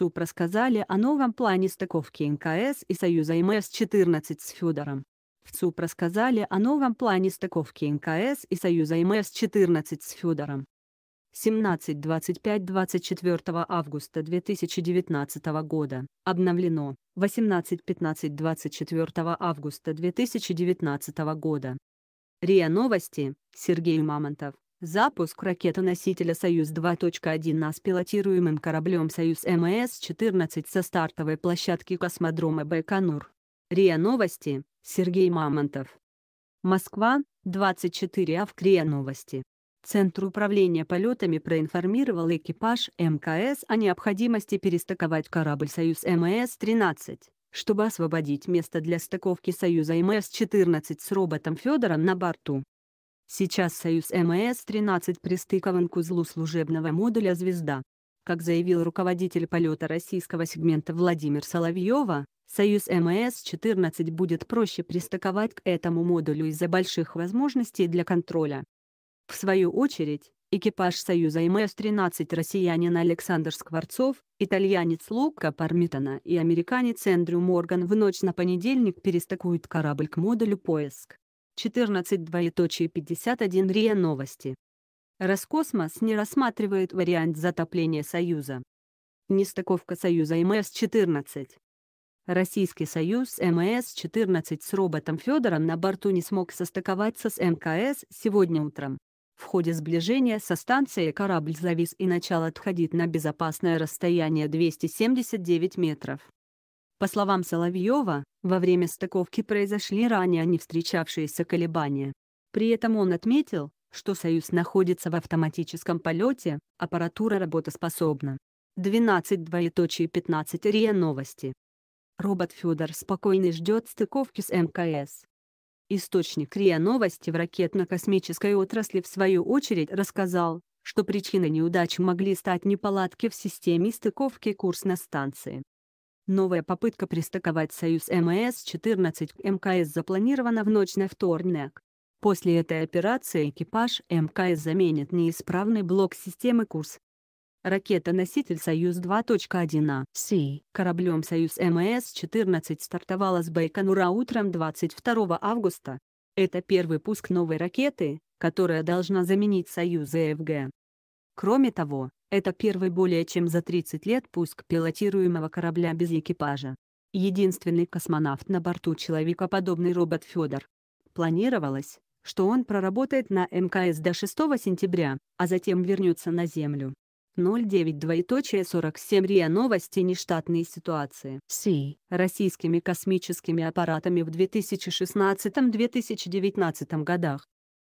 ЦУП рассказали о новом плане стыковки НКС и Союза МС-14 с Федором. В ЦУП рассказали о новом плане стыковки НКС и Союза МС-14 с Федором. 17 24 августа 2019 года, обновлено, 18 24 августа 2019 года. РИА Новости, Сергей Мамонтов. Запуск ракеты носителя «Союз-2.1» с пилотируемым кораблем «Союз МС-14» со стартовой площадки космодрома Байконур. РИА Новости, Сергей Мамонтов. Москва, 24 АВК РИА Новости. Центр управления полетами проинформировал экипаж МКС о необходимости перестыковать корабль «Союз МС-13», чтобы освободить место для стыковки «Союза МС-14» с роботом Федором на борту. Сейчас Союз МС-13 пристыкован к узлу служебного модуля «Звезда». Как заявил руководитель полета российского сегмента Владимир Соловьева, Союз МС-14 будет проще пристыковать к этому модулю из-за больших возможностей для контроля. В свою очередь, экипаж Союза МС-13 россиянин Александр Скворцов, итальянец Лука Пармитона и американец Эндрю Морган в ночь на понедельник перестыкуют корабль к модулю «Поиск». 14.2.51 РИА Новости. Роскосмос не рассматривает вариант затопления Союза. Нестыковка Союза МС-14. Российский Союз МС-14 с роботом Федором на борту не смог состыковаться с МКС сегодня утром. В ходе сближения со станцией корабль завис и начал отходить на безопасное расстояние 279 метров. По словам Соловьева, во время стыковки произошли ранее не встречавшиеся колебания. При этом он отметил, что «Союз» находится в автоматическом полете, аппаратура работоспособна. 12 двоеточие 15 РИА Новости. Робот Федор спокойно ждет стыковки с МКС. Источник РИА Новости в ракетно-космической отрасли в свою очередь рассказал, что причиной неудач могли стать неполадки в системе стыковки курс на станции. Новая попытка пристыковать союз МС-14 к МКС запланирована в ночь на вторник. После этой операции экипаж МКС заменит неисправный блок системы «Курс». Ракета-носитель «Союз-2.1А» а». кораблем «Союз МС-14» стартовала с Байконура утром 22 августа. Это первый пуск новой ракеты, которая должна заменить «Союз ЭФГ». Кроме того, это первый более чем за 30 лет пуск пилотируемого корабля без экипажа. Единственный космонавт на борту человекоподобный робот Федор. Планировалось, что он проработает на МКС до 6 сентября, а затем вернется на Землю. 092.47 РИА Новости Нештатные ситуации Си. российскими космическими аппаратами в 2016-2019 годах.